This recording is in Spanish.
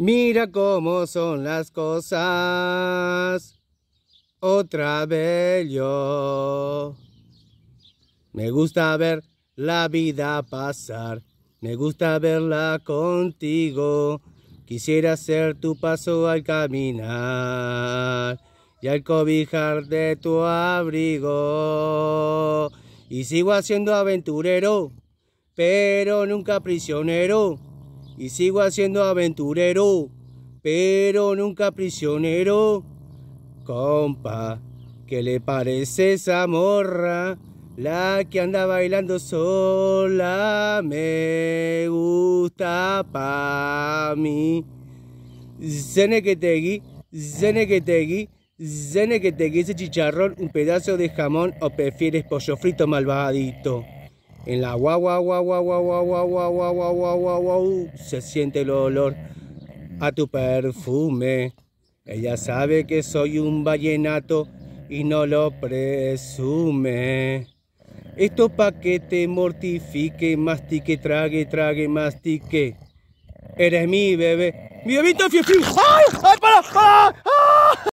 Mira cómo son las cosas. Otra vez yo. Me gusta ver la vida pasar. Me gusta verla contigo. Quisiera ser tu paso al caminar y al cobijar de tu abrigo. Y sigo siendo aventurero, pero nunca prisionero y sigo haciendo aventurero, pero nunca prisionero. Compa, ¿qué le parece esa morra? La que anda bailando sola me gusta pa' mí. que te zenequetegui ese chicharrón, un pedazo de jamón o prefieres pollo frito malvadito. En la guagua, guau, guau, guau, guau, guau, guau, se siente el olor a tu perfume. Ella sabe que soy un vallenato y no lo presume. Esto pa' que te mortifique, mastique, trague, trague, mastique. Eres mi bebé. ¡Mi bebito ¡Ay! ¡Ay, para! para!